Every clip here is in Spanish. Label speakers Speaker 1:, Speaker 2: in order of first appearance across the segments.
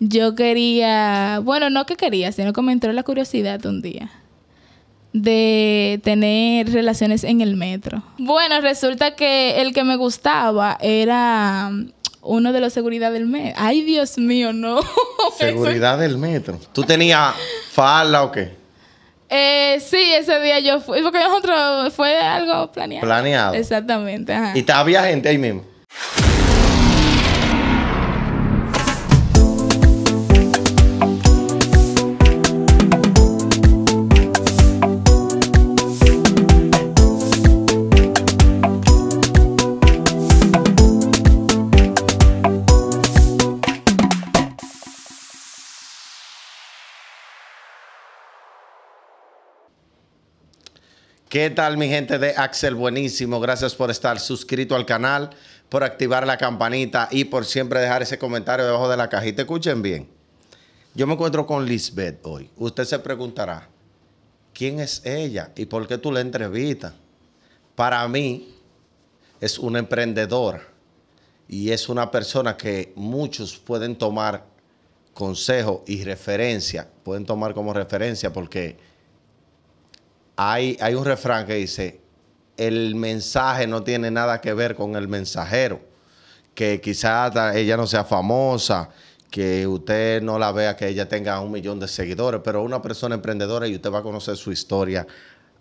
Speaker 1: yo quería, bueno, no que quería, sino que me entró la curiosidad un día de tener relaciones en el metro. Bueno, resulta que el que me gustaba era um, uno de los seguridad del metro. Ay, Dios mío, no.
Speaker 2: Seguridad del metro. ¿Tú tenías falda o qué?
Speaker 1: Eh, sí, ese día yo fui, porque nosotros fue algo planeado. Planeado. Exactamente. ¿Y
Speaker 2: había gente ahí mismo? ¿Qué tal mi gente de Axel Buenísimo? Gracias por estar suscrito al canal, por activar la campanita y por siempre dejar ese comentario debajo de la cajita. Escuchen bien. Yo me encuentro con Lisbeth hoy. Usted se preguntará, ¿quién es ella y por qué tú la entrevistas? Para mí es una emprendedora y es una persona que muchos pueden tomar consejo y referencia, pueden tomar como referencia porque hay, un refrán que dice, el mensaje no tiene nada que ver con el mensajero, que quizás ella no sea famosa, que usted no la vea que ella tenga un millón de seguidores, pero una persona emprendedora y usted va a conocer su historia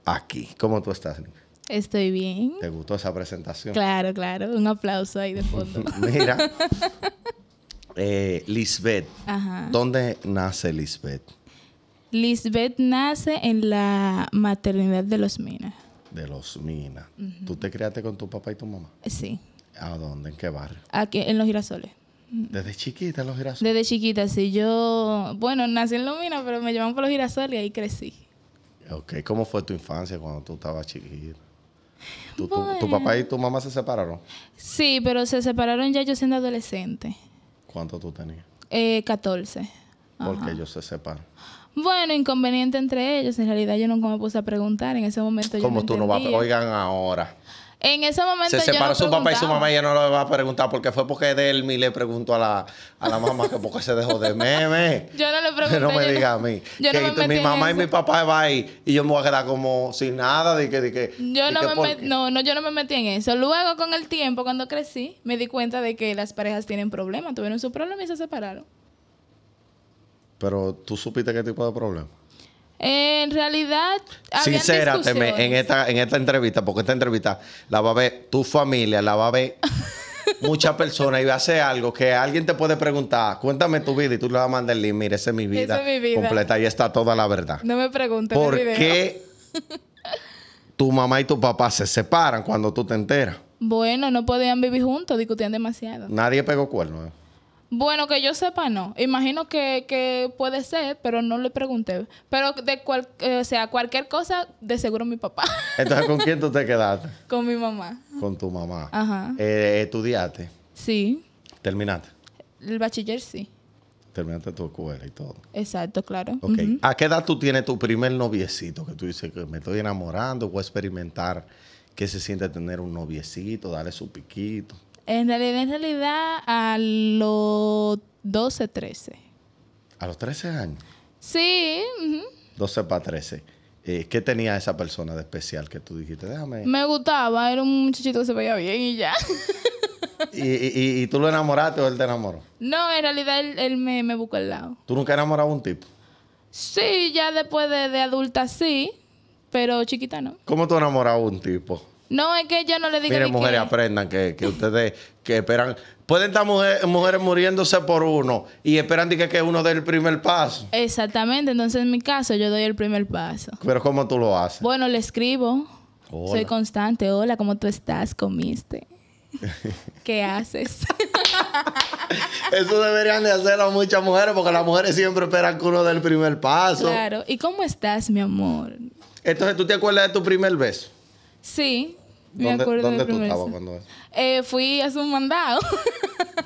Speaker 2: aquí. ¿Cómo tú estás?
Speaker 1: Estoy bien.
Speaker 2: ¿Te gustó esa presentación?
Speaker 1: Claro, claro. Un aplauso ahí de fondo.
Speaker 2: Mira, eh, Lisbeth. ¿Dónde nace Lisbeth?
Speaker 1: Lisbeth nace en la maternidad de los Minas.
Speaker 2: De los Minas. ¿Tú te criaste con tu papá y tu mamá? Sí. ¿A dónde? ¿En qué barrio?
Speaker 1: Aquí, en Los Girasoles.
Speaker 2: ¿Desde chiquita en Los Girasoles?
Speaker 1: Desde chiquita, sí. Yo, bueno, nací en Los Minas, pero me llevaron por Los Girasoles y ahí crecí.
Speaker 2: Ok. ¿Cómo fue tu infancia cuando tú estabas chiquita? ¿Tu, papá y tu mamá se separaron?
Speaker 1: Sí, pero se separaron ya yo siendo adolescente.
Speaker 2: ¿Cuánto tú tenías?
Speaker 1: Eh, 14.
Speaker 2: ¿Por qué ellos se separaron?
Speaker 1: bueno, inconveniente entre ellos. En realidad yo nunca me puse a preguntar. En ese momento yo tú no vas? a... Oigan
Speaker 2: ahora.
Speaker 1: En ese momento Se separó su papá y su mamá
Speaker 2: y ella no lo va a preguntar porque fue porque Delmi le preguntó a la, mamá que porque se dejó de meme.
Speaker 1: yo no le pregunté. no me diga
Speaker 2: a mí. Yo mi mamá y mi papá va ahí y yo me voy a quedar como sin nada de que... yo no, me no,
Speaker 1: no, yo no me metí en eso. Luego con el tiempo, cuando crecí, me di cuenta de que las parejas tienen problemas, tuvieron su problema y se separaron.
Speaker 2: Pero tú supiste qué tipo de problema.
Speaker 1: En realidad, Sincérate en
Speaker 2: esta, en esta entrevista, porque esta entrevista la va a ver tu familia, la va a ver muchas personas y va a ser algo que alguien te puede preguntar, cuéntame tu vida y tú le vas a mandar el link, mire, esa es mi vida, es mi vida. completa, ahí está toda la verdad. No
Speaker 1: me preguntes. ¿Por qué
Speaker 2: tu mamá y tu papá se separan cuando tú te enteras?
Speaker 1: Bueno, no podían vivir juntos, discutían demasiado.
Speaker 2: Nadie pegó cuerno. ¿eh?
Speaker 1: Bueno, que yo sepa, no. Imagino que, que puede ser, pero no le pregunté. Pero de eh, o sea, cualquier cosa, de seguro mi papá.
Speaker 2: Entonces, ¿con quién tú te quedaste?
Speaker 1: Con mi mamá.
Speaker 2: Con tu mamá. Ajá. Eh, ¿Estudiaste? Sí. ¿Terminaste?
Speaker 1: El bachiller, sí.
Speaker 2: Terminaste tu escuela y todo.
Speaker 1: Exacto, claro. Ok.
Speaker 2: ¿A qué edad tú tienes tu primer noviecito? Que tú dices que me estoy enamorando, voy a experimentar qué se siente tener un noviecito, darle su piquito.
Speaker 1: En realidad, en realidad, a los 12, 13.
Speaker 2: ¿A los 13 años?
Speaker 1: Sí.
Speaker 2: 12 para 13. ¿Qué tenía esa persona de especial que tú dijiste? Déjame. Me
Speaker 1: gustaba, era un muchachito que se veía bien y ya.
Speaker 2: ¿Y, y, y tú lo enamoraste o él te enamoró?
Speaker 1: No, en realidad él, me, me, buscó
Speaker 2: al lado. ¿Tú nunca enamorado a un tipo?
Speaker 1: Sí, ya después de, adulta sí, pero chiquita no.
Speaker 2: ¿Cómo tú enamorado a un tipo?
Speaker 1: No, es que yo no le digo Miren, mujeres,
Speaker 2: aprendan que, ustedes que esperan. Pueden estar mujeres muriéndose por uno y esperan que, que uno dé el primer paso.
Speaker 1: Exactamente. Entonces, en mi caso, yo doy el primer paso.
Speaker 2: Pero, ¿cómo tú lo haces?
Speaker 1: Bueno, le escribo. Soy constante. Hola, ¿cómo tú estás? ¿Comiste? ¿Qué haces?
Speaker 2: Eso deberían de hacerlo muchas mujeres porque las mujeres siempre esperan que uno dé el primer paso. Claro.
Speaker 1: ¿Y cómo estás, mi amor?
Speaker 2: Entonces, ¿tú te acuerdas de tu primer beso? Sí, me tú estabas cuando
Speaker 1: eh, fui a su mandado.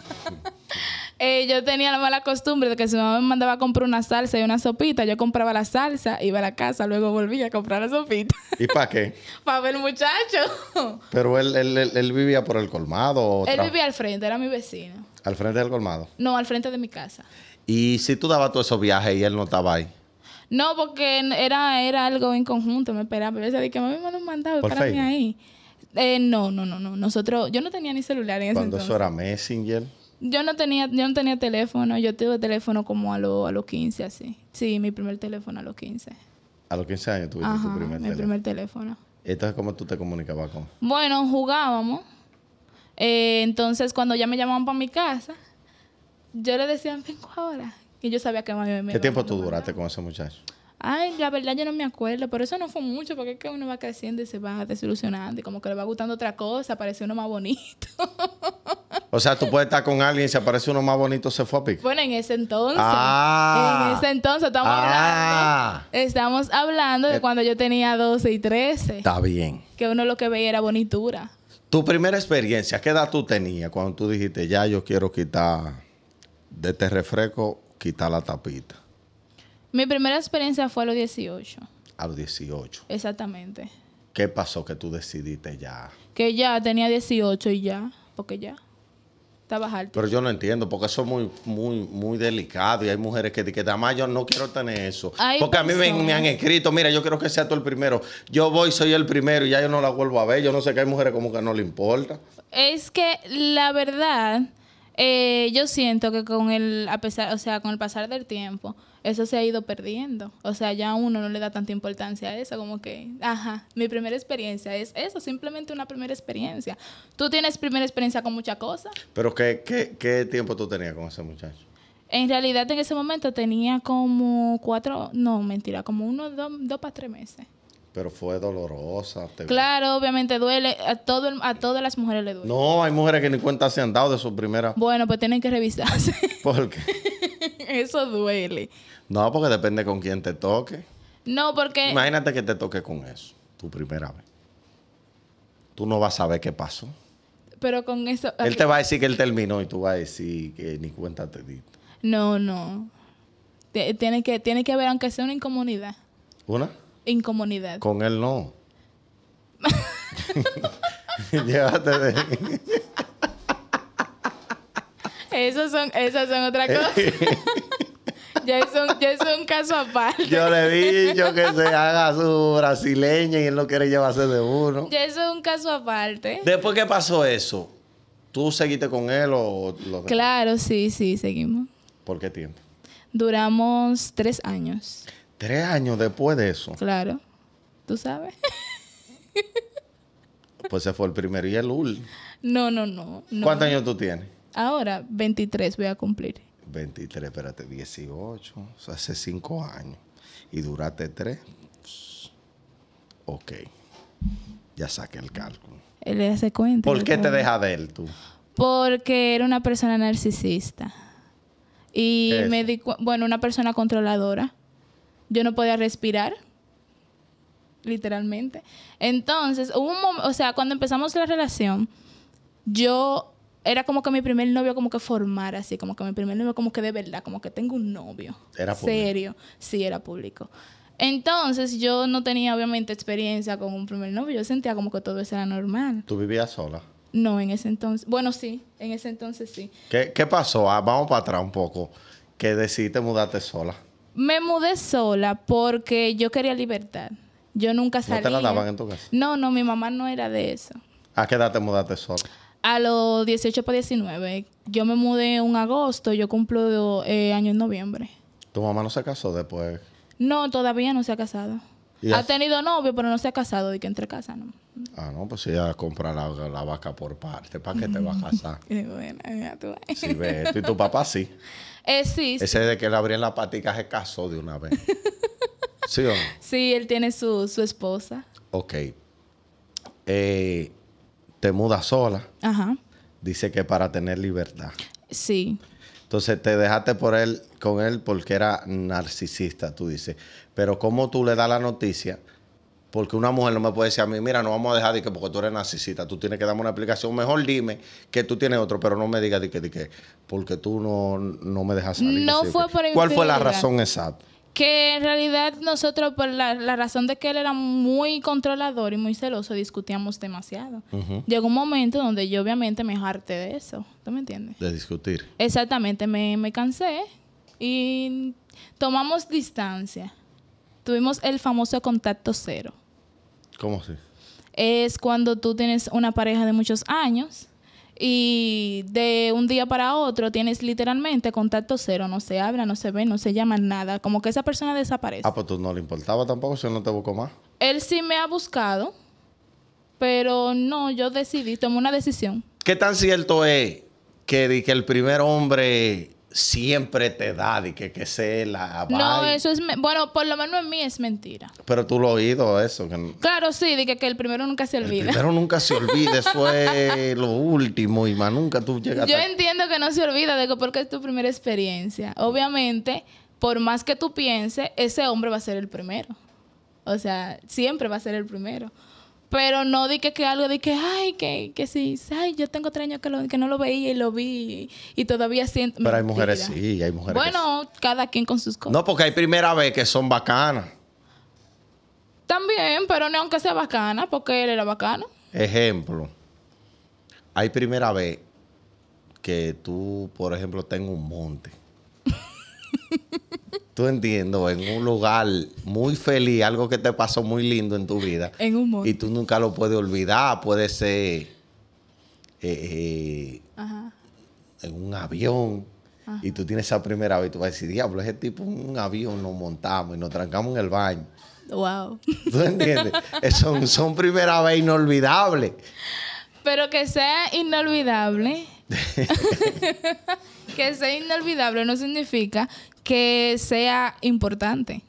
Speaker 1: Eh, yo tenía la mala costumbre de que si mi mamá me mandaba a comprar una salsa y una sopita, yo compraba la salsa, iba a la casa, luego volvía a comprar la sopita. ¿Y para qué? para ver el muchacho.
Speaker 2: Pero él, vivía por el colmado. Él vivía
Speaker 1: al frente, era mi vecino.
Speaker 2: ¿Al frente del colmado?
Speaker 1: No, al frente de mi casa.
Speaker 2: ¿Y si tú dabas todos esos viajes y él no estaba ahí?
Speaker 1: No, porque era, era algo en conjunto, me esperaba. Yo decía, que mamá me mandaba, para mí ahí. Eh, no, no, no, no. Nosotros, yo no tenía ni celular en ese Cuando ¿Cuándo eso
Speaker 2: era Messenger.
Speaker 1: Yo no tenía, yo no tenía teléfono. Yo tuve teléfono como a, los 15, así. Sí, mi primer teléfono a los 15.
Speaker 2: A los 15 años tuviste tu primer teléfono. Mi primer teléfono. Entonces, ¿cómo tú te comunicabas con?
Speaker 1: Bueno, jugábamos. Eh, entonces, cuando ya me llamaban para mi casa, yo le decía, vengo ahora. Y yo sabía que yo me ¿Qué tiempo tú
Speaker 2: duraste con ese muchacho?
Speaker 1: ay, la verdad yo no me acuerdo, pero eso no fue mucho, porque es que uno va creciendo y se va desilusionando, y como que le va gustando otra cosa, aparece uno más bonito.
Speaker 2: o sea, tú puedes estar con alguien y si aparece uno más bonito, se fue a picar.
Speaker 1: Bueno, en ese entonces,
Speaker 2: ah, en ese
Speaker 1: entonces estamos ah.
Speaker 2: hablando,
Speaker 1: estamos hablando de eh. cuando yo tenía 12 y 13.
Speaker 2: Está bien.
Speaker 1: Que uno lo que veía era bonitura.
Speaker 2: Tu primera experiencia, ¿qué edad tú tenías cuando tú dijiste, ya yo quiero quitar de este refresco, quitar la tapita?
Speaker 1: Mi primera experiencia fue a los 18.
Speaker 2: A los 18.
Speaker 1: Exactamente.
Speaker 2: ¿Qué pasó que tú decidiste ya?
Speaker 1: Que ya tenía 18 y ya, porque ya. Estaba alto.
Speaker 2: Pero yo no entiendo, porque eso es muy, muy, muy delicado y hay mujeres que dicen, además yo no quiero tener eso. porque a mí me, han escrito, mira, yo quiero que sea tú el primero. Yo voy, soy el primero y ya yo no la vuelvo a ver. Yo no sé qué hay mujeres como que no le importa.
Speaker 1: Es que la verdad eh, yo siento que con el, a pesar, o sea, con el pasar del tiempo, eso se ha ido perdiendo. O sea, ya uno no le da tanta importancia a eso, como que, ajá, mi primera experiencia es eso, simplemente una primera experiencia. Tú tienes primera experiencia con muchas cosas.
Speaker 2: Pero ¿qué, qué, qué tiempo tú tenías con ese muchacho?
Speaker 1: En realidad en ese momento tenía como cuatro, no, mentira, como uno, dos, dos para tres meses.
Speaker 2: Pero fue dolorosa.
Speaker 1: Claro, obviamente duele. A, todo a todas las mujeres le duele.
Speaker 2: No, hay mujeres que ni cuenta se han dado de su primera.
Speaker 1: Bueno, pues tienen que revisarse. ¿Por qué? Eso duele.
Speaker 2: No, porque depende con quién te toque.
Speaker 1: No, porque.
Speaker 2: Imagínate que te toque con eso, tu primera vez. Tú no vas a saber qué pasó.
Speaker 1: Pero con eso. Él te va a
Speaker 2: decir que él terminó y tú vas a decir que ni cuenta te di.
Speaker 1: No, no. tiene que, tiene que haber, aunque sea una incomunidad. ¿Una? Incomodidad.
Speaker 2: Con él no. Llévate de.
Speaker 1: Esas son, esas son otra cosa. ya, es un, es un caso aparte. Yo
Speaker 2: le he dicho que se haga su brasileña y él no quiere llevarse de uno.
Speaker 1: Ya es un caso aparte.
Speaker 2: Después que pasó eso, ¿tú seguiste con él o lo... Claro,
Speaker 1: sí, sí, seguimos. ¿Por qué tiempo? Duramos tres años.
Speaker 2: Tres años después de eso.
Speaker 1: Claro. ¿Tú sabes?
Speaker 2: pues se fue el primero y el último.
Speaker 1: No, no, no, ¿Cuántos años tú tienes? Ahora, 23 voy a cumplir.
Speaker 2: 23, espérate, 18. hace cinco años. Y duraste tres. Ok. Ya saqué el cálculo.
Speaker 1: Él le hace cuenta. ¿Por qué te deja de él tú? Porque era una persona narcisista. Y me di bueno, una persona controladora. Yo no podía respirar, literalmente. Entonces, hubo un momento, o sea, cuando empezamos la relación, yo era como que mi primer novio como que formar así, como que mi primer novio como que de verdad, como que tengo un novio. Era público. Serio, sí, era público. Entonces yo no tenía obviamente experiencia con un primer novio, yo sentía como que todo eso era normal.
Speaker 2: ¿Tú vivías sola?
Speaker 1: No, en ese entonces. Bueno, sí, en ese entonces sí.
Speaker 2: ¿Qué, pasó? Ah, vamos para atrás un poco. Que decidiste mudarte sola.
Speaker 1: Me mudé sola porque yo quería libertad. Yo nunca salía. ¿No te la daban en tu casa? No, no, mi mamá no era de eso.
Speaker 2: ¿A qué edad te mudaste sola?
Speaker 1: A los 18 para 19. Yo me mudé en agosto, yo cumplo eh, año en noviembre.
Speaker 2: ¿Tu mamá no se casó después?
Speaker 1: No, todavía no se ha casado. Ha tenido novio, pero no se ha casado, de que entre casa, ¿no?
Speaker 2: Ah, no, pues ella compra la, vaca por parte. ¿Para qué te vas a casar?
Speaker 1: bueno, tú. sí, ve, tú y tu papá sí. Eh, Ese
Speaker 2: de que le abrían la patica se casó de una vez. ¿Sí o no?
Speaker 1: Sí, él tiene su, su esposa.
Speaker 2: Ok. Eh, te muda sola. Ajá. Dice que para tener libertad. Sí. Entonces te dejaste por él, con él porque era narcisista, tú dices. Pero ¿cómo tú le das la noticia? Porque una mujer no me puede decir a mí, mira, no vamos a dejar de que porque tú eres narcisista, tú tienes que darme una explicación. Mejor dime que tú tienes otro, pero no me digas de que, de que porque tú no, me dejas salir. No fue por ¿Cuál fue la razón exacta?
Speaker 1: Que en realidad nosotros, por la, razón de que él era muy controlador y muy celoso, discutíamos demasiado. Llegó un momento donde yo obviamente me harté de eso. ¿Tú me entiendes?
Speaker 2: De discutir.
Speaker 1: Exactamente, me cansé y tomamos distancia. Tuvimos el famoso contacto cero. ¿Cómo así? Es cuando tú tienes una pareja de muchos años y de un día para otro tienes literalmente contacto cero, no se habla, no se ve, no se llama nada, como que esa persona desaparece. Ah,
Speaker 2: pues tú no le importaba tampoco, si él no te buscó más.
Speaker 1: Él sí me ha buscado, pero no, yo decidí, tomé una decisión.
Speaker 2: ¿Qué tan cierto es que el primer hombre siempre te da de que, que se la No, eso
Speaker 1: es. Bueno, por lo menos en mí es mentira.
Speaker 2: Pero tú lo has oído eso.
Speaker 1: claro, sí, de que, el primero nunca se olvida. El primero
Speaker 2: nunca se olvida, eso es lo último, y más nunca tú llegas Yo
Speaker 1: entiendo que no se olvida de porque es tu primera experiencia. Obviamente, por más que tú pienses, ese hombre va a ser el primero. O sea, siempre va a ser el primero. Pero no di que, algo dije que, ay, que, que sí, ay, yo tengo tres años que, no lo veía y lo vi y todavía siento.
Speaker 2: Pero hay mujeres, sí, hay mujeres. Bueno,
Speaker 1: cada quien con sus cosas. No,
Speaker 2: porque hay primera vez que son bacanas.
Speaker 1: También, pero no aunque sea bacana, porque él era bacano.
Speaker 2: Ejemplo, hay primera vez que tú, por ejemplo, tengo un monte. tú entiendo, en un lugar muy feliz, algo que te pasó muy lindo en tu vida. En Y tú nunca lo puedes olvidar, puede ser eh, eh, en un avión. Y tú tienes esa primera vez y tú vas a decir, diablo, ese tipo un avión nos montamos y nos trancamos en el baño.
Speaker 1: Wow. ¿Tú entiendes?
Speaker 2: son, son primera vez inolvidables.
Speaker 1: Pero que sea inolvidable que sea inolvidable no significa que sea importante.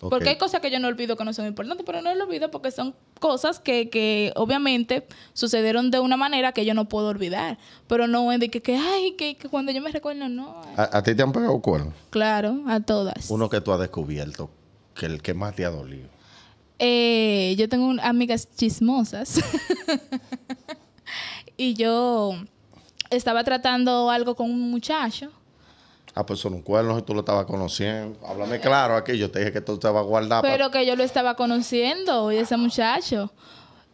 Speaker 1: Porque hay cosas que yo no olvido que no son importantes, pero no lo olvido porque son cosas que, obviamente sucedieron de una manera que yo no puedo olvidar. Pero no es de que, que ay, que, cuando yo me recuerdo, no.
Speaker 2: ¿A, ti te han pegado cuernos?
Speaker 1: Claro, a todas.
Speaker 2: Uno que tú has descubierto, que el que más te ha dolido.
Speaker 1: Eh, yo tengo amigas chismosas. y yo estaba tratando algo con un muchacho.
Speaker 2: Ah, pues son un cuerno, tú lo estabas conociendo. Háblame claro aquí, yo te dije que tú estabas guardado. Pero
Speaker 1: que yo lo estaba conociendo, y ese muchacho.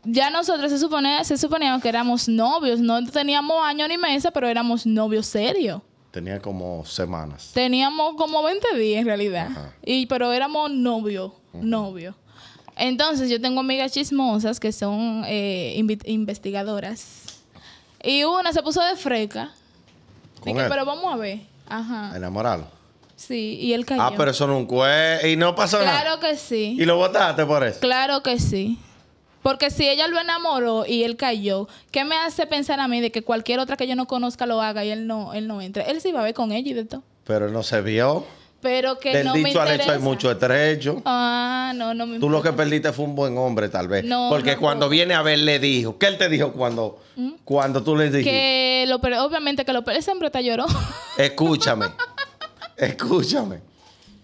Speaker 1: Ya nosotros se, suponía se suponíamos que éramos novios, no teníamos año ni mesa, pero éramos novios serios.
Speaker 2: Tenía como semanas.
Speaker 1: Teníamos como 20 días en realidad. Y, pero éramos novios, novios. Entonces yo tengo amigas chismosas que son eh, investigadoras y una se puso de freca. Dije, pero vamos a ver. Ajá. enamorarlo. Sí, y él cayó. Ah, pero eso
Speaker 2: nunca fue. Y no pasó nada. Claro
Speaker 1: que sí. ¿Y lo
Speaker 2: votaste por eso?
Speaker 1: Claro que sí. Porque si ella lo enamoró y él cayó, ¿qué me hace pensar a mí de que cualquier otra que yo no conozca lo haga y él no, él no entre? Él sí iba a ver con ella y de todo.
Speaker 2: Pero él no se vio
Speaker 1: pero que no dicho me al hecho hay mucho
Speaker 2: estrecho.
Speaker 1: Ah, no, no me Tú lo
Speaker 2: que perdiste fue un buen hombre, tal vez. No, Porque cuando viene a ver, le dijo. ¿Qué él te dijo cuando, ¿Mm? cuando tú le dijiste?
Speaker 1: Que lo, obviamente que lo, ese siempre te lloró.
Speaker 2: Escúchame. escúchame.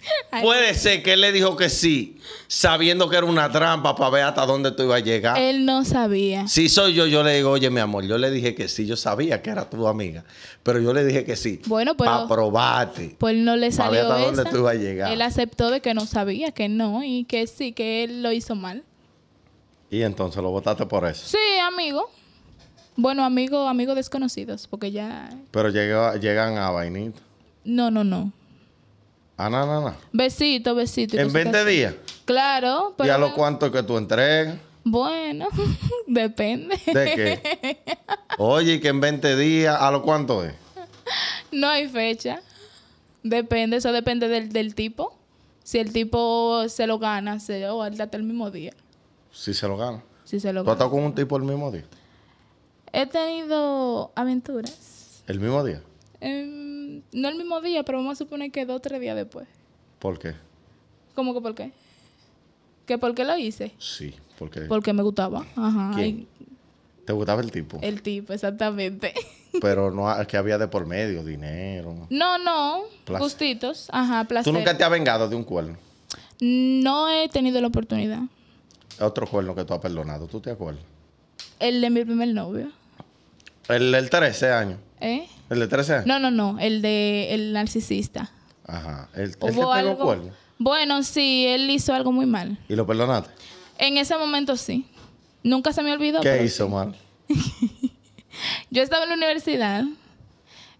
Speaker 1: Puede ser
Speaker 2: que él le dijo que sí, sabiendo que era una trampa para ver hasta dónde tú ibas a llegar. Él
Speaker 1: no sabía.
Speaker 2: Si soy yo, yo le digo, oye, mi amor, yo le dije que sí, yo sabía que era tu amiga, pero yo le dije que sí. Bueno, pues. Para probarte.
Speaker 1: Pues no le sabía ver hasta dónde tú ibas a llegar. Él aceptó de que no sabía, que no, y que sí, que él lo hizo mal.
Speaker 2: ¿Y entonces lo votaste por eso?
Speaker 1: Sí, amigo. Bueno, amigo, amigos desconocidos, porque ya.
Speaker 2: Pero llegan a vainito,
Speaker 1: No, no, no. Ah, no. Besito, besito. ¿En 20 días? Claro. Pero ¿Y a lo
Speaker 2: cuánto que tú entregas?
Speaker 1: Bueno, depende. ¿De qué?
Speaker 2: Oye, que en 20 días, ¿a lo cuánto es?
Speaker 1: No hay fecha. Depende, eso depende del, del tipo. Si el tipo se lo gana, se lo guarda hasta el mismo día.
Speaker 2: Si se lo gana.
Speaker 1: Si se lo ¿Tú has con
Speaker 2: un tipo el mismo día?
Speaker 1: He tenido aventuras. ¿El mismo día? Em, no el mismo día, pero vamos a suponer que dos o tres días después. ¿Por qué? ¿Cómo que por qué? ¿Que por qué lo hice?
Speaker 2: Sí, porque... Porque
Speaker 1: me gustaba. Ajá.
Speaker 2: ¿Te gustaba el tipo? El
Speaker 1: tipo, exactamente.
Speaker 2: Pero no, es ah, que había de por medio, dinero.
Speaker 1: No, no, Justitos. gustitos, ajá, placer. ¿Tú nunca te has
Speaker 2: vengado de un cuerno?
Speaker 1: No he tenido la oportunidad.
Speaker 2: Otro cuerno que tú has perdonado, ¿tú te acuerdas?
Speaker 1: El de mi primer novio.
Speaker 2: El, del 13 años. ¿Eh? ¿El de 13?
Speaker 1: No, no, no. El de narcisista.
Speaker 2: Ajá. ¿El, el que
Speaker 1: Bueno, sí, él hizo algo muy mal.
Speaker 2: ¿Y lo perdonaste?
Speaker 1: En ese momento sí. Nunca se me olvidó. ¿Qué
Speaker 2: hizo mal?
Speaker 1: Yo estaba en la universidad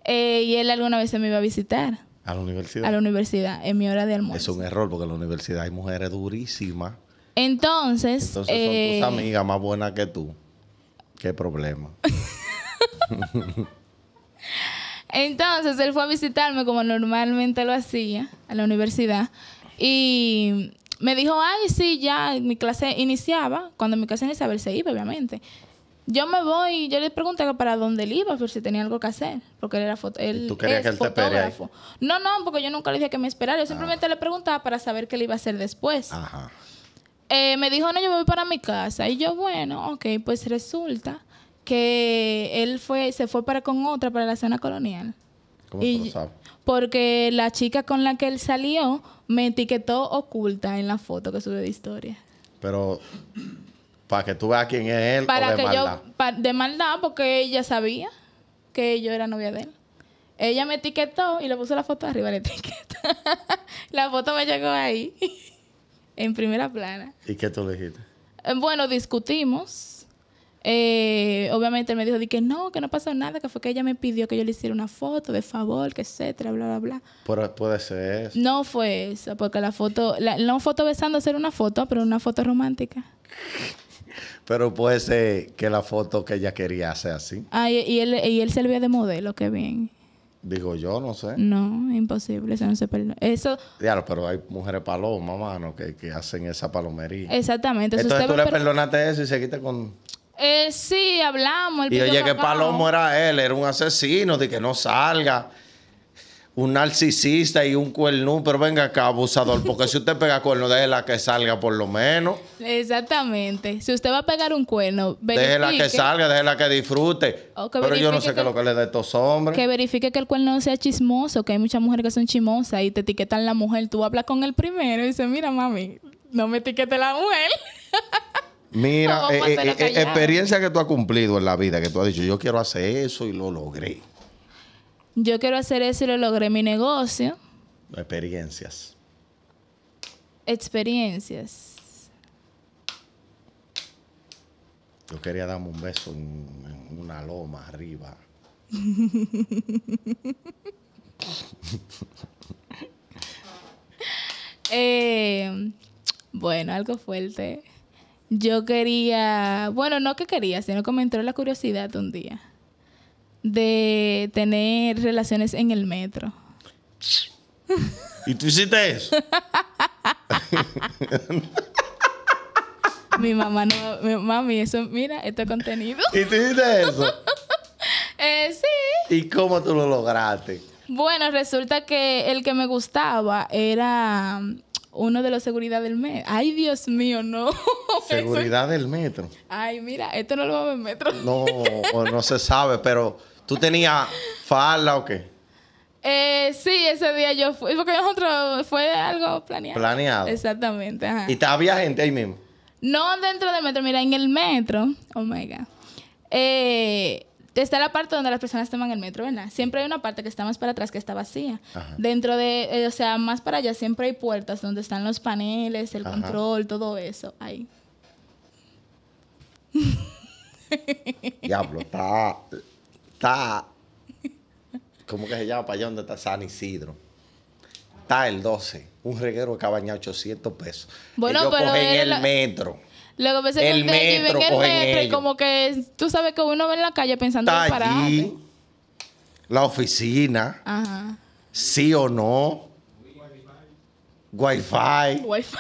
Speaker 1: eh, y él alguna vez se me iba a visitar.
Speaker 2: ¿A la universidad? A la
Speaker 1: universidad, en mi hora de
Speaker 2: almuerzo. Es un error porque en la universidad hay mujeres durísimas.
Speaker 1: Entonces. Entonces son tus eh, amigas
Speaker 2: más buenas que tú. Qué problema.
Speaker 1: Entonces él fue a visitarme como normalmente lo hacía a la universidad y me dijo, ay, sí, ya mi clase iniciaba, cuando mi clase iniciaba él se iba, obviamente. Yo me voy y yo le pregunté para dónde él iba, por si tenía algo que hacer, porque él era foto ¿Tú fotógrafo. No, no, porque yo nunca le dije que me esperara, yo ah. simplemente le preguntaba para saber qué le iba a hacer después. Eh, me dijo, no, yo me voy para mi casa. Y yo, bueno, ok, pues resulta que él fue, se fue para con otra para la zona colonial. ¿Cómo y, Porque la chica con la que él salió me etiquetó oculta en la foto que sube de historia.
Speaker 2: Pero para que tú veas quién es él. Para o de que maldad?
Speaker 1: yo, de maldad, porque ella sabía que yo era novia de él. Ella me etiquetó y le puso la foto arriba de la etiqueta. la foto me llegó ahí, en primera plana.
Speaker 2: ¿Y qué tú le dijiste?
Speaker 1: Eh, bueno, discutimos eh, obviamente él me dijo que no, que no pasó nada, que fue que ella me pidió que yo le hiciera una foto de favor, que etcétera, bla, bla, bla.
Speaker 2: Pero puede ser eso.
Speaker 1: No fue eso, porque la foto, la, no foto besando hacer una foto, pero una foto romántica.
Speaker 2: Pero puede ser que la foto que ella quería sea así.
Speaker 1: Ah, y, él, y él servía de modelo, qué bien.
Speaker 2: Digo yo, no sé.
Speaker 1: No, imposible, eso no se perdona. Eso.
Speaker 2: Claro, pero hay mujeres palomas, mano, que, hacen esa palomería.
Speaker 1: Exactamente. Entonces, Entonces tú le
Speaker 2: perdonaste eso y seguiste con.
Speaker 1: Eh, sí, hablamos. El y oye, que Palomo
Speaker 2: era él, era un asesino, de que no salga. Un narcisista y un cuerno. pero venga acá, abusador, porque si usted pega cuerno, déjela que salga por lo menos.
Speaker 1: Exactamente. Si usted va a pegar un cuerno, verifique. Déjela que salga,
Speaker 2: déjela que disfrute. Oh, pero yo no sé qué es lo que le da a estos hombres. Que
Speaker 1: verifique que el cuerno sea chismoso, que hay muchas mujeres que son chismosas y te etiquetan la mujer. Tú hablas con el primero y dices, mira, mami, no me etiquete la mujer.
Speaker 2: Mira, eh, eh, eh, experiencia que tú has cumplido en la vida, que tú has dicho, yo quiero hacer eso y lo logré.
Speaker 1: Yo quiero hacer eso y lo logré mi negocio.
Speaker 2: Experiencias.
Speaker 1: Experiencias.
Speaker 2: Yo quería darme un beso en, en una loma arriba.
Speaker 1: bueno, algo fuerte yo quería, bueno, no que quería, sino que me entró la curiosidad un día de tener relaciones en el metro.
Speaker 2: ¿Y tú hiciste eso?
Speaker 1: mi mamá no, mi, mami, eso, mira, esto contenido. ¿Y
Speaker 2: tú hiciste eso?
Speaker 1: Eh, sí.
Speaker 2: ¿Y cómo tú lo lograste?
Speaker 1: Bueno, resulta que el que me gustaba era uno de los seguridad del metro. Ay, Dios mío, no. Seguridad
Speaker 2: del metro.
Speaker 1: Ay, mira, esto no lo vamos en metro.
Speaker 2: No, pues no se sabe, pero ¿tú tenías falda o qué?
Speaker 1: Eh, sí, ese día yo fui, porque nosotros fue algo planeado. Planeado. Exactamente,
Speaker 2: ¿Y había gente ahí mismo?
Speaker 1: No dentro del metro, mira, en el metro, omega oh Eh, está la parte donde las personas toman el metro, ¿verdad? Siempre hay una parte que está más para atrás que está vacía. Dentro de, eh, o sea, más para allá siempre hay puertas donde están los paneles, el control, todo eso. Ahí.
Speaker 2: Diablo, está. Está. ¿Cómo que se llama? Para allá donde está San Isidro. Está el 12. Un reguero que ha 800 pesos. Bueno, Ellos pero. el metro
Speaker 1: luego ves en el metro el metro y como que tú sabes que uno va en la calle pensando en parar
Speaker 2: la oficina. Ajá. Sí o no. Wi-Fi. Wi-Fi.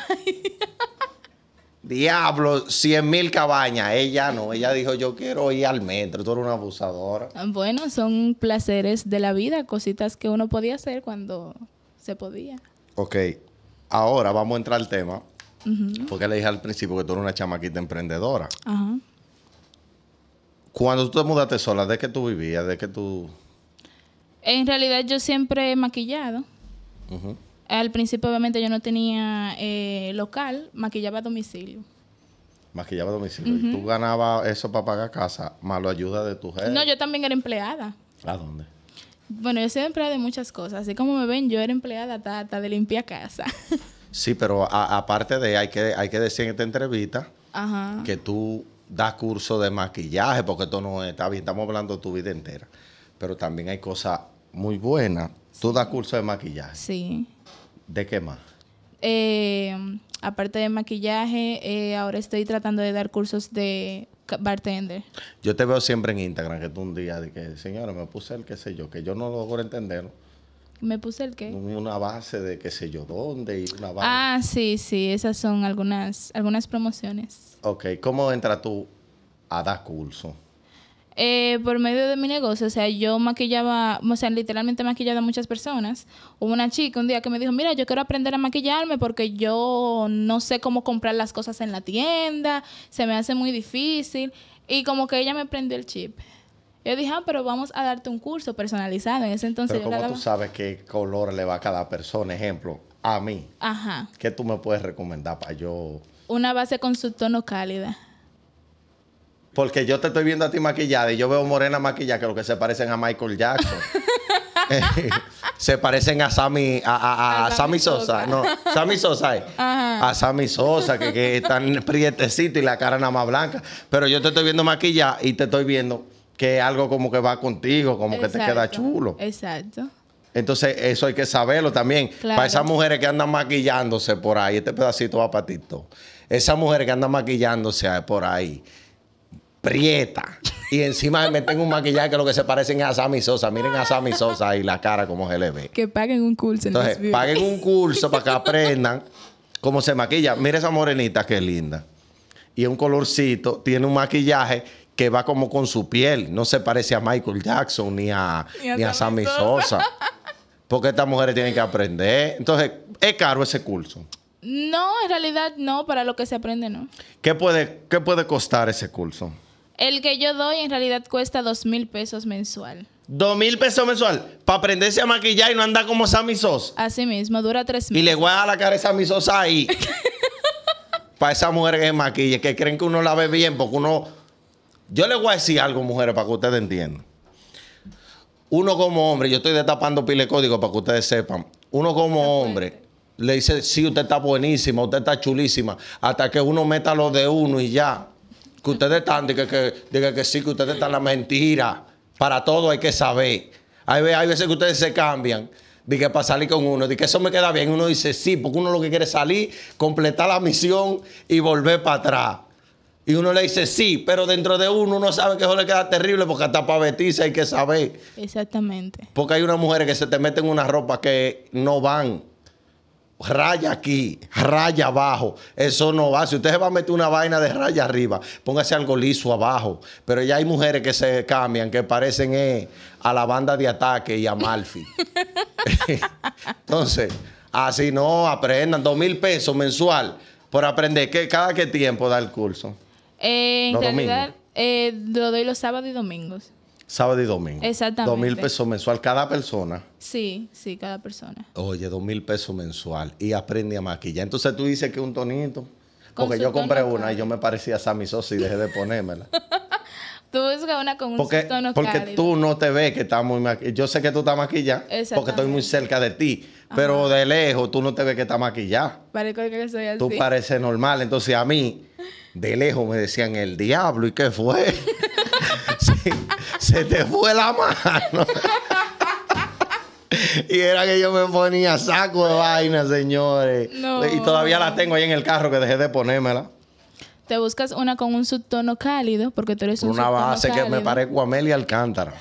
Speaker 2: Diablo, 100 mil cabañas. Ella no, ella dijo, yo quiero ir al metro, tú eres una abusadora. Ah,
Speaker 1: bueno, son placeres de la vida, cositas que uno podía hacer cuando se podía.
Speaker 2: Ok, ahora vamos a entrar al tema porque le dije al principio que tú eres una chamaquita emprendedora. Ajá. Cuando tú te mudaste sola, ¿de que tú vivías? ¿De que tú...?
Speaker 1: En realidad yo siempre he maquillado. Al principio obviamente yo no tenía eh, local, maquillaba a domicilio.
Speaker 2: Maquillaba a domicilio. ¿Y tú ganabas eso para pagar casa, más la ayuda de tu jefe? No,
Speaker 1: yo también era empleada. ¿A dónde? Bueno, yo soy empleada de muchas cosas. Así como me ven, yo era empleada de limpia casa.
Speaker 2: Sí, pero aparte de, hay que, hay que decir en esta entrevista que tú das curso de maquillaje, porque esto no está bien, estamos hablando de tu vida entera. Pero también hay cosas muy buenas. Tú das curso de maquillaje. Sí. ¿De qué más?
Speaker 1: Eh, aparte de maquillaje, eh, ahora estoy tratando de dar cursos de bartender.
Speaker 2: Yo te veo siempre en Instagram, que tú un día de señora, me puse el qué sé yo, que yo no logro entenderlo
Speaker 1: ¿Me puse el qué?
Speaker 2: Una base de qué sé yo dónde y una base. Ah,
Speaker 1: sí, sí, esas son algunas, algunas promociones.
Speaker 2: Ok, ¿cómo entra tú a dar curso?
Speaker 1: Eh, por medio de mi negocio, o sea, yo maquillaba, o sea, literalmente maquillado a muchas personas. Hubo una chica un día que me dijo, mira, yo quiero aprender a maquillarme porque yo no sé cómo comprar las cosas en la tienda, se me hace muy difícil. Y como que ella me prendió el chip. Yo dije, ah, pero vamos a darte un curso personalizado. En ese entonces. Pero ¿cómo tú
Speaker 2: sabes qué color le va a cada persona? Ejemplo, a mí. Ajá. ¿Qué tú me puedes recomendar para yo?
Speaker 1: Una base con su tono cálida.
Speaker 2: Porque yo te estoy viendo a ti maquillada y yo veo morena maquillada que lo que se parecen a Michael Jackson. se parecen a Sammy, a, Sosa. No, Sammy Sosa. Eh. Ajá. A Sammy Sosa, que, que tan prietecito y la cara nada más blanca. Pero yo te estoy viendo maquillada y te estoy viendo que algo como que va contigo, como que te queda chulo.
Speaker 1: Exacto.
Speaker 2: Entonces, eso hay que saberlo también. Para esas mujeres que andan maquillándose por ahí, este pedacito va todo. Esas mujeres que andan maquillándose por ahí, prieta. Y encima me tengo un maquillaje que lo que se parecen es a Sammy Sosa. Miren a Sammy Sosa y la cara como se le ve.
Speaker 1: Que paguen un curso. Entonces,
Speaker 2: paguen un curso para que aprendan cómo se maquilla. Mira esa morenita que es linda. Y un colorcito, tiene un maquillaje que va como con su piel. No se parece a Michael Jackson ni a, ni a, Sammy Sosa. Porque estas mujeres tienen que aprender. Entonces, ¿es caro ese curso?
Speaker 1: No, en realidad no, para lo que se aprende no.
Speaker 2: ¿Qué puede, qué puede costar ese curso?
Speaker 1: El que yo doy en realidad cuesta dos mil pesos mensual.
Speaker 2: Dos mil pesos mensual para aprenderse a maquillar y no andar como Sammy Sosa.
Speaker 1: Así mismo,
Speaker 2: dura tres meses. Y le voy a la cara a Sammy Sosa ahí. para esa mujer que se maquille, que creen que uno la ve bien porque uno yo les voy a decir algo, mujeres, para que ustedes entiendan. Uno como hombre, yo estoy destapando pile código para que ustedes sepan. Uno como hombre le dice, sí, usted está buenísima, usted está chulísima, hasta que uno meta lo de uno y ya. Que ustedes están, diga que, diga que sí, que ustedes están la mentira. Para todo hay que saber. Hay, veces que ustedes se cambian de que para salir con uno, de que eso me queda bien. Uno dice sí, porque uno lo que quiere es salir, completar la misión y volver para atrás. Y uno le dice sí, pero dentro de uno uno sabe que eso le queda terrible porque hasta para vestirse hay que saber.
Speaker 1: Exactamente.
Speaker 2: Porque hay unas mujeres que se te meten una ropa que no van. Raya aquí, raya abajo. Eso no va. Si usted se va a meter una vaina de raya arriba, póngase algo liso abajo. Pero ya hay mujeres que se cambian, que parecen eh, a la banda de ataque y a Malfi. Entonces, así no, aprendan. Dos mil pesos mensual por aprender. ¿Cada qué tiempo da el curso?
Speaker 1: Eh, en realidad eh, lo doy los sábados y domingos.
Speaker 2: Sábado y domingo. Exactamente. Dos mil pesos mensual cada persona.
Speaker 1: Sí, sí, cada persona.
Speaker 2: Oye, dos mil pesos mensual y aprende a maquillar. Entonces tú dices que un tonito.
Speaker 1: Porque yo compré una y yo
Speaker 2: me parecía a Sammy Sosa y dejé de ponérmela.
Speaker 1: Tú buscas una con un porque, Porque tú no
Speaker 2: te ves que estás muy maquillada. Yo sé que tú estás maquillada porque estoy muy cerca de ti. Pero de lejos tú no te ves que estás maquillada.
Speaker 1: que soy así. Tú pareces
Speaker 2: normal. Entonces a mí, de lejos me decían el diablo. ¿Y qué fue? se te fue la mano. y era que yo me ponía saco de vaina, señores. Y todavía la tengo ahí en el carro que dejé de ponérmela.
Speaker 1: Te buscas una con un subtono cálido, porque tú eres un Una base que me parezco
Speaker 2: a Amelia Alcántara.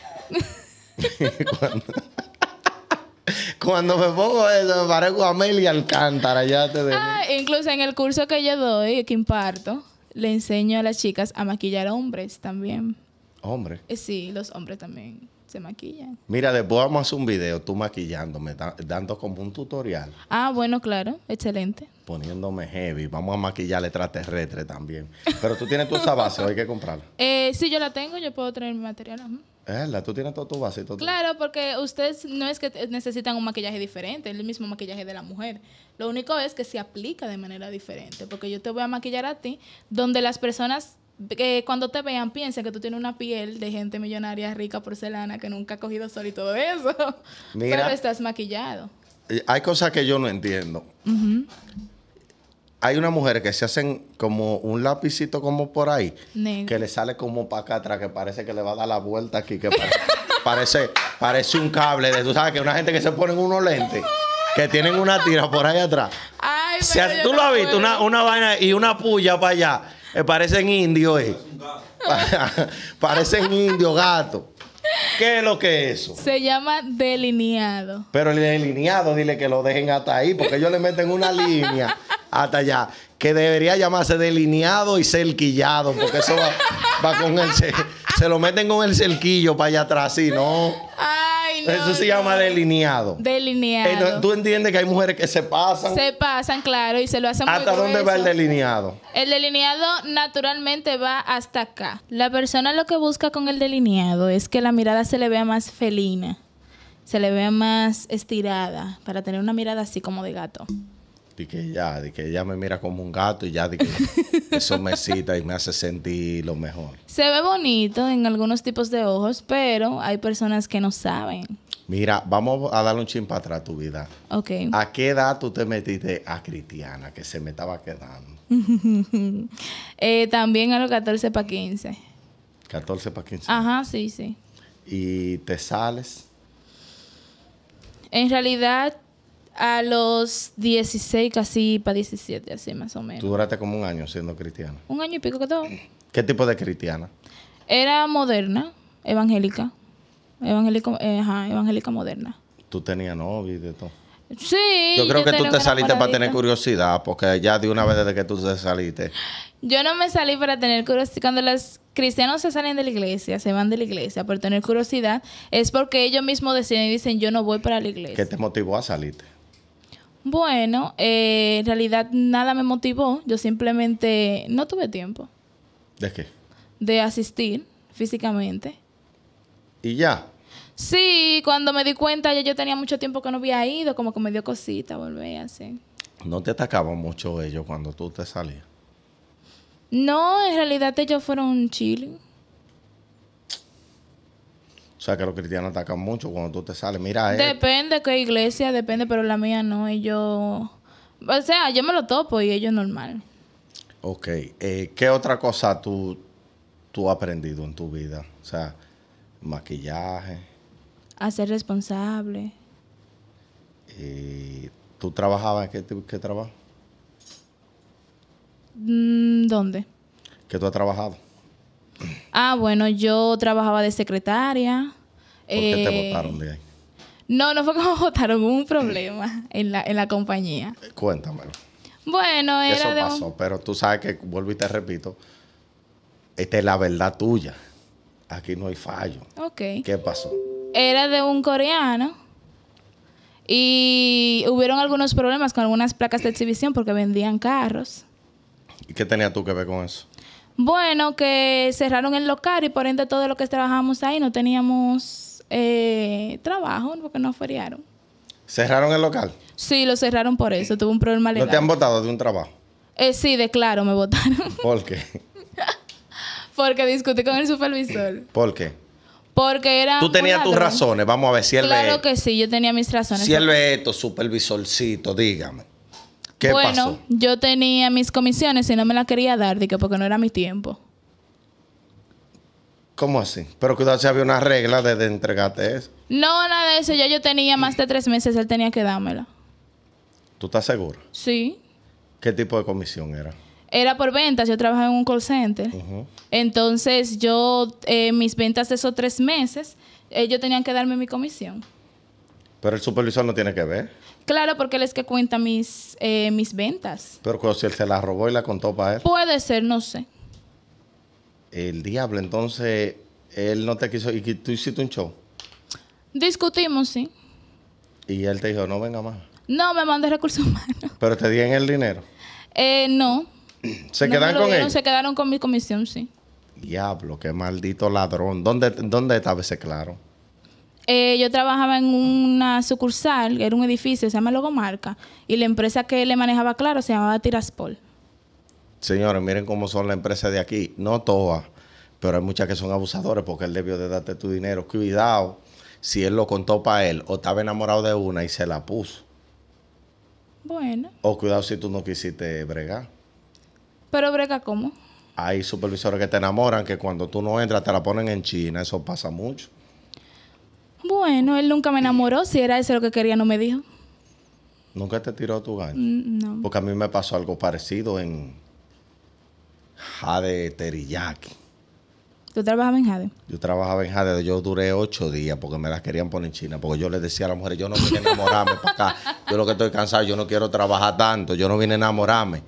Speaker 2: cuando, me pongo eso, me parezco a Amelia Alcántara, ya te digo. Ah,
Speaker 1: incluso en el curso que yo doy, que imparto, le enseño a las chicas a maquillar hombres también. ¿Hombres? Eh, sí, los hombres también se maquillan.
Speaker 2: Mira, después vamos a hacer un video, tú maquillándome, dando como un tutorial.
Speaker 1: Ah, bueno, claro, excelente.
Speaker 2: Poniéndome heavy, vamos a maquillar extraterrestre también. Pero tú tienes tu esa base, hay que comprarla.
Speaker 1: Eh, sí, yo la tengo, yo puedo traer mi material.
Speaker 2: Ajá. ¿La? Tú tienes todo tu base. Todo claro,
Speaker 1: porque ustedes no es que necesitan un maquillaje diferente, es el mismo maquillaje de la mujer. Lo único es que se aplica de manera diferente, porque yo te voy a maquillar a ti, donde las personas que cuando te vean piensen que tú tienes una piel de gente millonaria, rica, porcelana, que nunca ha cogido sol y todo eso.
Speaker 2: Mira, Pero estás
Speaker 1: maquillado.
Speaker 2: Hay cosas que yo no entiendo. Hay una mujer que se hacen como un lapicito como por ahí, que le sale como para acá atrás, que parece que le va a dar la vuelta aquí, que parece, parece, un cable. De, tú sabes que una gente que se pone unos lentes, que tienen una tira por ahí atrás.
Speaker 1: tú lo has visto, una, una
Speaker 2: vaina y una puya para allá eh, parecen indios, eh. parecen indios, gato. ¿Qué es lo que es eso?
Speaker 1: Se llama delineado.
Speaker 2: Pero el delineado, dile que lo dejen hasta ahí, porque ellos le meten una línea hasta allá, que debería llamarse delineado y cerquillado, porque eso va, con el... Se, se, lo meten con el cerquillo para allá atrás, ¿sí? no... Ay. Ah, eso se llama delineado.
Speaker 1: Delineado. Eh, tú
Speaker 2: entiendes que hay mujeres que se pasan. Se
Speaker 1: pasan, claro, y se lo hacen muy ¿Hasta dónde va el
Speaker 2: delineado?
Speaker 1: El delineado naturalmente va hasta acá. La persona lo que busca con el delineado es que la mirada se le vea más felina, se le vea más estirada, para tener una mirada así como de gato
Speaker 2: y que ya, de que ella me mira como un gato y ya de que eso me cita y me hace sentir lo mejor.
Speaker 1: Se ve bonito en algunos tipos de ojos, pero hay personas que no saben.
Speaker 2: Mira, vamos a darle un chin para atrás a tu vida. Ok. ¿A qué edad tú te metiste a Cristiana, que se me estaba quedando?
Speaker 1: Eh, también a los 14 para 15.
Speaker 2: 14 para 15.
Speaker 1: Ajá, sí, sí.
Speaker 2: ¿Y te sales?
Speaker 1: En realidad, a los 16, casi para 17, así más o menos. Tú
Speaker 2: duraste como un año siendo cristiana.
Speaker 1: Un año y pico que todo.
Speaker 2: ¿Qué tipo de cristiana?
Speaker 1: Era moderna, evangélica. evangélico, eh, ajá, evangélica moderna.
Speaker 2: ¿Tú tenías novio y de todo?
Speaker 1: Sí. Yo creo que tú te saliste para tener
Speaker 2: curiosidad, porque ya de una vez desde que tú te saliste.
Speaker 1: Yo no me salí para tener curiosidad. Cuando los cristianos se salen de la iglesia, se van de la iglesia por tener curiosidad, es porque ellos mismos deciden y dicen, yo no voy para la iglesia. ¿Qué
Speaker 2: te motivó a salirte?
Speaker 1: Bueno, eh, en realidad nada me motivó, yo simplemente no tuve tiempo. ¿De qué? De asistir físicamente. ¿Y ya? Sí, cuando me di cuenta ya yo tenía mucho tiempo que no había ido, como que me dio cosita, volví así.
Speaker 2: ¿No te atacaban mucho ellos cuando tú te salías?
Speaker 1: No, en realidad ellos fueron Chile.
Speaker 2: O sea, que los cristianos atacan mucho cuando tú te sales. Mira, eh,
Speaker 1: Depende qué iglesia, depende, pero la mía no. Ellos. O sea, yo me lo topo y ellos normal.
Speaker 2: Ok. Eh, ¿Qué otra cosa tú, tú has aprendido en tu vida? O sea, maquillaje.
Speaker 1: Hacer responsable.
Speaker 2: Eh, ¿Tú trabajabas en qué, qué trabajo?
Speaker 1: Mm, ¿Dónde?
Speaker 2: ¿Qué tú has trabajado?
Speaker 1: Ah, bueno, yo trabajaba de secretaria. ¿Por qué te votaron eh, de ahí? No, no fue como votaron, hubo un problema en la, compañía. Eh, cuéntamelo. Bueno, era Eso pasó,
Speaker 2: pero tú sabes que, vuelvo y te repito, esta es la verdad tuya. Aquí no hay fallo. Ok. ¿Qué pasó?
Speaker 1: Era de un coreano y hubieron algunos problemas con algunas placas de exhibición porque vendían carros.
Speaker 2: ¿Y qué tenía tú que ver con eso?
Speaker 1: Bueno, que cerraron el local y por ende todo lo que trabajamos ahí no teníamos eh, trabajo porque nos feriaron.
Speaker 2: ¿Cerraron el local?
Speaker 1: Sí, lo cerraron por eso. Tuve un problema legal. ¿No te han
Speaker 2: votado de un trabajo?
Speaker 1: Eh, sí, de claro, me votaron. ¿Por qué? porque discutí con el supervisor. ¿Por qué? Porque era. Tú tenías tus razones.
Speaker 2: Vamos a ver si él Claro
Speaker 1: que sí, yo tenía mis razones. Si él
Speaker 2: ve esto, supervisorcito, dígame bueno,
Speaker 1: yo tenía mis comisiones y no me las quería dar, porque no era mi tiempo.
Speaker 2: ¿Cómo así? Pero cuidado si había una regla de, entregarte eso.
Speaker 1: No, nada de eso. Ya yo tenía más de tres meses, él tenía que dármela.
Speaker 2: ¿Tú estás seguro? Sí. ¿Qué tipo de comisión era?
Speaker 1: Era por ventas, yo trabajaba en un call center. Entonces yo, eh, mis ventas de esos tres meses, ellos eh, tenían que darme mi comisión.
Speaker 2: Pero el supervisor no tiene que ver.
Speaker 1: Claro, porque él es que cuenta mis, eh, mis ventas.
Speaker 2: Pero si él se la robó y la contó para él.
Speaker 1: Puede ser, no sé.
Speaker 2: El diablo, entonces él no te quiso. ¿Y tú hiciste un show?
Speaker 1: Discutimos, sí.
Speaker 2: Y él te dijo, no venga más.
Speaker 1: No, me mandé recursos
Speaker 2: humanos. ¿Pero te dieron el dinero?
Speaker 1: Eh, no.
Speaker 2: ¿Se quedaron con él? Se
Speaker 1: quedaron con mi comisión, sí.
Speaker 2: Diablo, qué maldito ladrón. ¿Dónde, dónde estaba ese claro?
Speaker 1: Eh, yo trabajaba en una sucursal, era un edificio, se llama Logomarca, y la empresa que le manejaba claro se llamaba Tiraspol.
Speaker 2: Señores, miren cómo son las empresas de aquí. No todas, pero hay muchas que son abusadores porque él debió de darte tu dinero. Cuidado si él lo contó para él o estaba enamorado de una y se la puso. Bueno. O cuidado si tú no quisiste bregar.
Speaker 1: Pero brega cómo?
Speaker 2: Hay supervisores que te enamoran que cuando tú no entras te la ponen en China. Eso pasa mucho.
Speaker 1: Bueno, él nunca me enamoró. Si era eso lo que quería, no me dijo.
Speaker 2: ¿Nunca te tiró tu gancho? Mm, no. Porque a mí me pasó algo parecido en Jade Teriyaki.
Speaker 1: ¿Tú trabajabas en Jade?
Speaker 2: Yo trabajaba en Jade. Yo duré ocho días porque me las querían poner en China. Porque yo les decía a las mujeres, yo no vine a enamorarme para acá. Yo lo que estoy cansado, yo no quiero trabajar tanto. Yo no vine a enamorarme.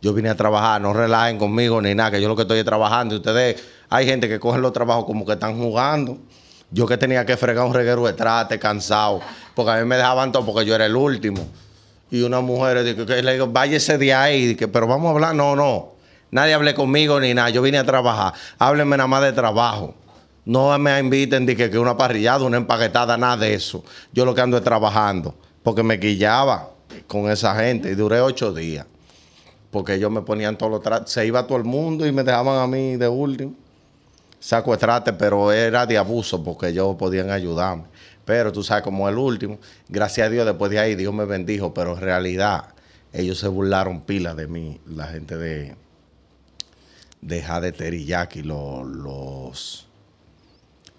Speaker 2: Yo vine a trabajar, no relajen conmigo ni nada, que yo lo que estoy trabajando. Y ustedes, hay gente que cogen los trabajos como que están jugando. Yo que tenía que fregar un reguero de trate, cansado, porque a mí me dejaban todo porque yo era el último. Y una mujer que, le digo, váyese de ahí, que pero vamos a hablar, no, no. Nadie hablé conmigo ni nada, yo vine a trabajar, háblenme nada más de trabajo. No me inviten de que, que una parrillada, una empaquetada, nada de eso. Yo lo que ando es trabajando, porque me quillaba con esa gente y duré ocho días, porque ellos me ponían todo lo tratos, se iba todo el mundo y me dejaban a mí de último saco pero era de abuso porque ellos podían ayudarme. Pero tú sabes, como el último, gracias a Dios, después de ahí, Dios me bendijo, pero en realidad ellos se burlaron pila de mí, la gente de, de Jade Teriyaki, los,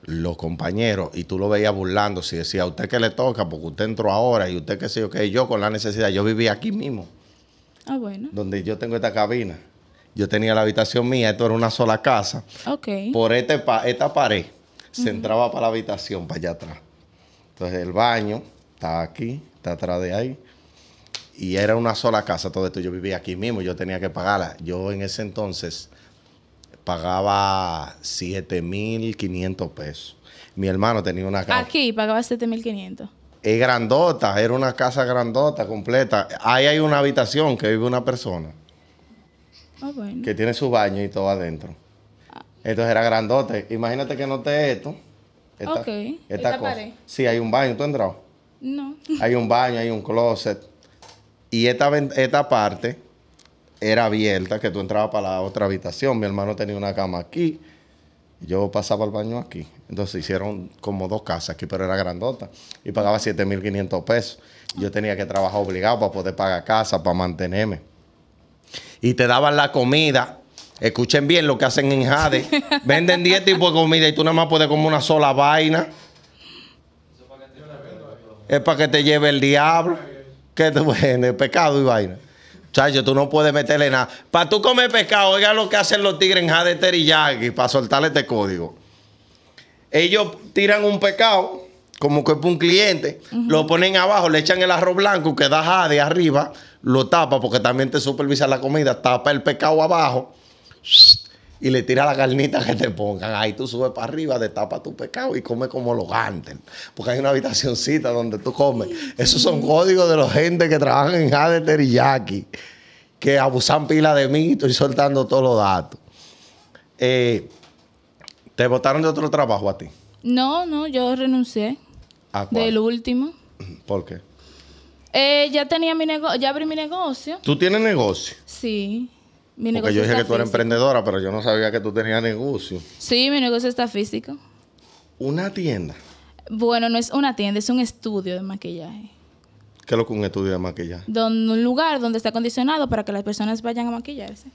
Speaker 2: los, compañeros, y tú lo veías burlando. Si decía, a usted que le toca, porque usted entró ahora, y usted qué sé yo, que yo con la necesidad, yo vivía aquí mismo. Ah, bueno. Donde yo tengo esta cabina. Yo tenía la habitación mía, esto era una sola casa.
Speaker 1: Ok. Por este
Speaker 2: esta pared se entraba para la habitación, para allá atrás. Entonces el baño está aquí, está atrás de ahí. Y era una sola casa, todo esto. Yo vivía aquí mismo, yo tenía que pagarla. Yo en ese entonces pagaba 7.500 pesos. Mi hermano tenía una casa.
Speaker 1: Aquí pagaba 7.500.
Speaker 2: Es grandota, era una casa grandota, completa. Ahí hay una habitación que vive una persona. Ah, que tiene su baño y todo adentro. Entonces era grandote. Imagínate que no te esto. Esta, ok. Esta, Pared. Sí, hay un baño. ¿Tú has No. Hay un baño, hay un closet. Y esta, esta parte era abierta, que tú entrabas para la otra habitación. Mi hermano tenía una cama aquí. Yo pasaba al baño aquí. Entonces hicieron como dos casas aquí, pero era grandota. Y pagaba 7.500 pesos. Yo tenía que trabajar obligado para poder pagar casa, para mantenerme y te daban la comida. Escuchen bien lo que hacen en Jade. Venden 10 tipos de comida y tú nada más puedes comer una sola vaina. Es para que te lleve el diablo. Que te bueno, el pecado y vaina. Chacho, tú no puedes meterle nada. Para tú comer pescado, oiga lo que hacen los tigres en Jade Teriyaki para soltarle este código. Ellos tiran un pescado como que es un cliente, lo ponen abajo, le echan el arroz blanco que da Jade arriba, lo tapa porque también te supervisa la comida, tapa el pescado abajo y le tira la carnita que te pongan. Ahí tú subes para arriba, destapa tu pescado y come como los ganten Porque hay una habitacioncita donde tú comes. Esos son códigos de los gente que trabajan en y Teriyaki, que abusan pila de mí. Estoy soltando todos los datos. Eh, ¿Te votaron de otro trabajo a ti?
Speaker 1: No, no, yo renuncié. ¿A Del último. ¿Por qué? Eh, ya tenía mi negocio, ya abrí mi negocio.
Speaker 2: ¿Tú tienes negocio?
Speaker 1: Sí. Mi Porque yo dije que tú
Speaker 2: emprendedora, pero yo no sabía que tú tenías negocio.
Speaker 1: Sí, mi negocio está físico.
Speaker 2: ¿Una tienda?
Speaker 1: Bueno, no es una tienda, es un estudio de maquillaje.
Speaker 2: ¿Qué es lo que un estudio de maquillaje?
Speaker 1: Don, un lugar donde está acondicionado para que las personas vayan a maquillarse.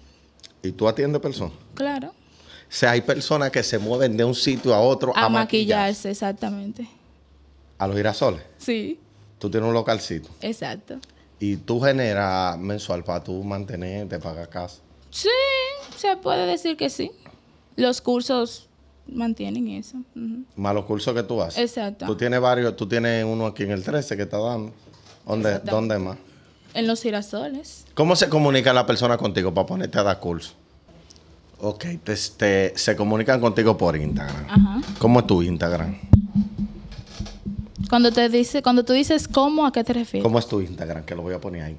Speaker 2: ¿Y tú atiendes personas? Claro. O sea, hay personas que se mueven de un sitio a otro a, a maquillarse.
Speaker 1: Exactamente.
Speaker 2: ¿A los girasoles? Sí tú tienes un localcito. Exacto. Y tú generas mensual para tú te pagar casa.
Speaker 1: Sí, se puede decir que sí. Los cursos mantienen eso.
Speaker 2: Más los cursos que tú haces. Exacto. Tú tienes varios, tú tienes uno aquí en el 13 que está dando. ¿Dónde, ¿dónde más?
Speaker 1: En los girasoles.
Speaker 2: ¿Cómo se comunica la persona contigo para ponerte a dar curso? Ok, te, se comunican contigo por Instagram. Ajá. ¿Cómo es tu Instagram?
Speaker 1: Cuando te dice, cuando tú dices cómo, ¿a qué te refieres?
Speaker 2: ¿Cómo es tu Instagram? Que lo voy a poner ahí.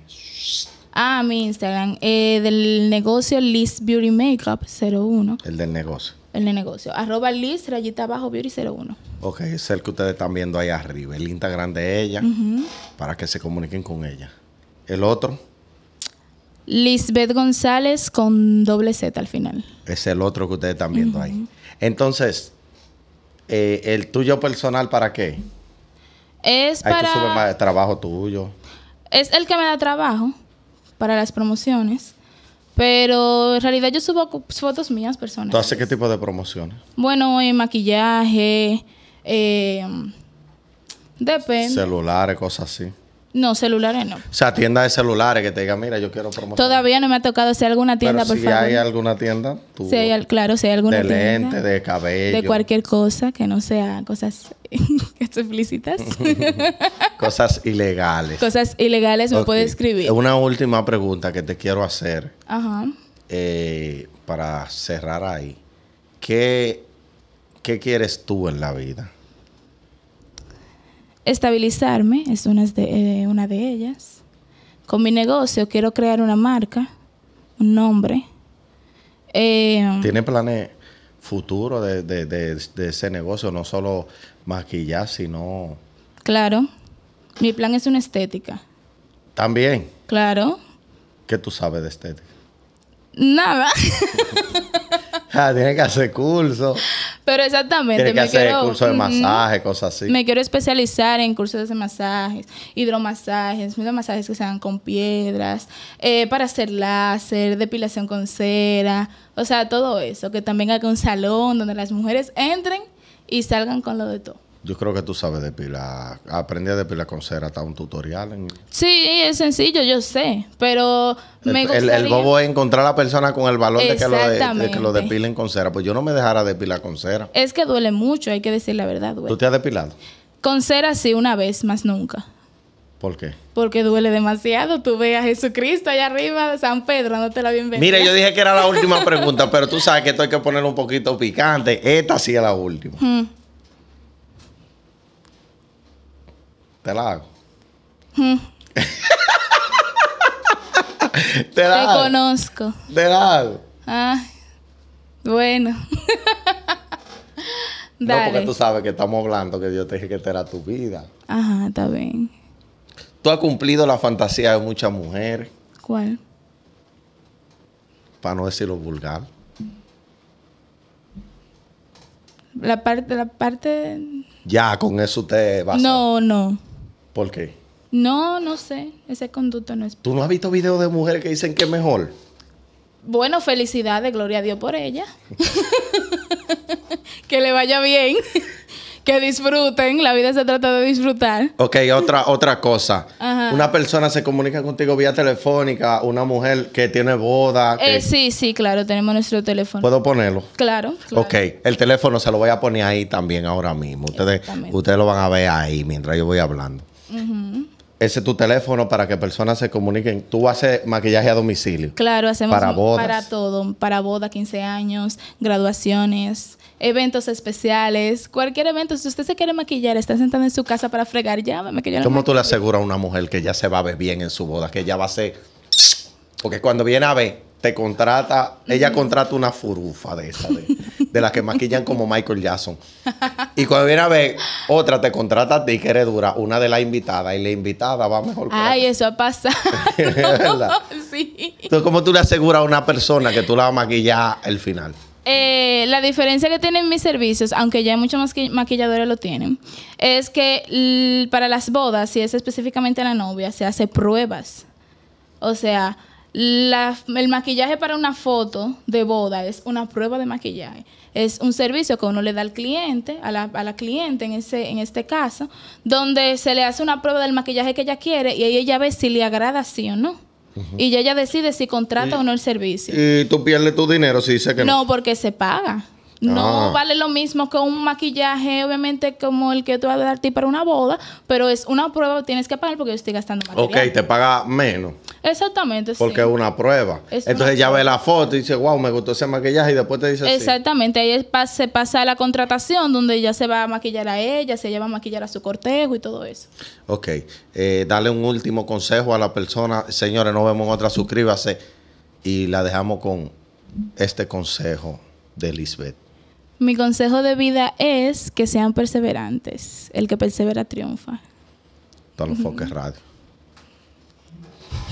Speaker 1: Ah, mi Instagram. Eh, del negocio Liz Beauty Makeup 01.
Speaker 2: El del negocio.
Speaker 1: El del negocio. Arroba Liz rayita abajo Beauty 01.
Speaker 2: Ok, es el que ustedes están viendo ahí arriba. El Instagram de ella. Para que se comuniquen con ella. El otro.
Speaker 1: Lisbeth González con doble Z al final.
Speaker 2: Es el otro que ustedes están viendo ahí. Entonces, eh, ¿el tuyo personal para qué?
Speaker 1: Es para... más de
Speaker 2: trabajo tuyo.
Speaker 1: Es el que me da trabajo para las promociones. Pero en realidad yo subo fotos mías personales. ¿Tú haces
Speaker 2: qué tipo de promociones?
Speaker 1: Bueno, en maquillaje, eh, depende.
Speaker 2: Celulares, cosas así.
Speaker 1: No, celulares no. O
Speaker 2: sea, tienda de celulares que te diga, mira, yo quiero promocionar.
Speaker 1: Todavía no me ha tocado si alguna tienda, por si Si hay
Speaker 2: alguna tienda,
Speaker 1: claro, si hay alguna de tienda. De lente, de cabello. De cualquier cosa que no sea cosas que felicitas
Speaker 2: cosas ilegales.
Speaker 1: Cosas ilegales me puedes escribir. Una
Speaker 2: última pregunta que te quiero hacer. Ajá. Eh, para cerrar ahí. ¿Qué, ¿Qué quieres tú en la vida?
Speaker 1: estabilizarme, es una de, eh, una de ellas. Con mi negocio quiero crear una marca, un nombre. Em,
Speaker 2: ¿Tiene planes ...futuro de, de, de, ese negocio? No solo maquillar, sino...
Speaker 1: Claro. Mi plan es una estética. ¿También? Claro.
Speaker 2: ¿Qué tú sabes de estética?
Speaker 1: Nada.
Speaker 2: ah, tiene que hacer curso
Speaker 1: exactamente. me quiero,
Speaker 2: de cosas así. Me
Speaker 1: quiero especializar en cursos de masajes, hidromasajes, masajes que se hagan con piedras, eh, para hacer láser, depilación con cera, o sea, todo eso. Que también haga un salón donde las mujeres entren y salgan con lo de todo.
Speaker 2: Yo creo que tú sabes depilar. Aprendí a depilar con cera, hasta un tutorial. En...
Speaker 1: Sí, es sencillo, yo sé, pero me gusta. el, bobo es
Speaker 2: encontrar a la persona con el valor de que, lo de, depilen con cera. Pues yo no me dejara depilar con cera.
Speaker 1: Es que duele mucho, hay que decir la verdad, duele. ¿Tú te has depilado? Con cera sí, una vez, más nunca. ¿Por qué? Porque duele demasiado. Tú ve a Jesucristo allá arriba, de San Pedro, no te la bienvenida. Mira, yo dije que
Speaker 2: era la última pregunta, pero tú sabes que esto hay que ponerlo un poquito picante. Esta sí es la última. Mm. Te la hago. Hmm. Te la Te
Speaker 1: conozco.
Speaker 2: Te la hago.
Speaker 1: Ah, bueno.
Speaker 2: No, porque tú sabes que estamos hablando que Dios te dije que te era tu vida. Ajá, está bien. Tú has cumplido la fantasía de muchas mujeres. ¿Cuál? Para no decirlo vulgar.
Speaker 1: La parte, la parte.
Speaker 2: Ya, con eso te vas. No, no. ¿Por qué?
Speaker 1: No, no sé. Ese conducto no es.
Speaker 2: ¿Tú no has visto videos de mujeres que dicen que es mejor?
Speaker 1: Bueno, felicidades, gloria a Dios por ella. que le vaya bien. que disfruten. La vida se trata de disfrutar.
Speaker 2: Ok, otra, otra cosa. Una persona se comunica contigo vía telefónica, una mujer que tiene boda. Eh,
Speaker 1: sí, sí, claro, tenemos nuestro teléfono. ¿Puedo ponerlo? Claro, Ok,
Speaker 2: el teléfono se lo voy a poner ahí también ahora mismo. Ustedes, ustedes lo van a ver ahí mientras yo voy hablando. Ese es tu teléfono para que personas se comuniquen. Tú haces maquillaje a domicilio.
Speaker 1: Claro, hacemos para, para todo, para boda, 15 años, graduaciones, eventos especiales, cualquier evento. Si usted se quiere maquillar, está sentado en su casa para fregar, llámame que yo ¿Cómo
Speaker 2: tú le aseguras a una mujer que ya se va a ver bien en su boda, que ya va a ser... Porque cuando viene a ver, te contrata, ella contrata una furufa de esas, de, las que maquillan como Michael Jackson. Y cuando viene a ver, otra te contrata a ti, que eres dura, una de las invitadas, y la invitada va mejor.
Speaker 1: Ay, eso ha pasado. Sí.
Speaker 2: Entonces, ¿cómo tú le aseguras a una persona que tú la vas a maquillar el final?
Speaker 1: Eh, la diferencia que tienen mis servicios, aunque ya muchos maquilladores lo tienen, es que para las bodas, si es específicamente la novia, se hace pruebas. O sea, la, el maquillaje para una foto de boda es una prueba de maquillaje. Es un servicio que uno le da al cliente, a la, a la cliente en, ese, en este caso, donde se le hace una prueba del maquillaje que ella quiere y ahí ella ve si le agrada sí o no. Y ya ella decide si contrata o no el servicio. ¿Y
Speaker 2: tú pierdes tu dinero si dice que no? No,
Speaker 1: porque se paga.
Speaker 2: No ah. vale
Speaker 1: lo mismo que un maquillaje, obviamente, como el que tú vas a darte para una boda, pero es una prueba que tienes que pagar porque yo estoy gastando material. Ok, te
Speaker 2: paga menos.
Speaker 1: Exactamente, Porque es
Speaker 2: una prueba. Entonces ya ve la foto y dice, wow, me gustó ese maquillaje y después te dice Exactamente,
Speaker 1: ahí se pasa a la contratación donde ya se va a maquillar a ella, se lleva a maquillar a su cortejo y todo eso.
Speaker 2: Ok, eh, dale un último consejo a la persona. Señores, nos vemos otra, suscríbase y la dejamos con este consejo de Lisbeth.
Speaker 1: Mi consejo de vida es que sean perseverantes. El que persevera triunfa.
Speaker 2: Todos los es radio.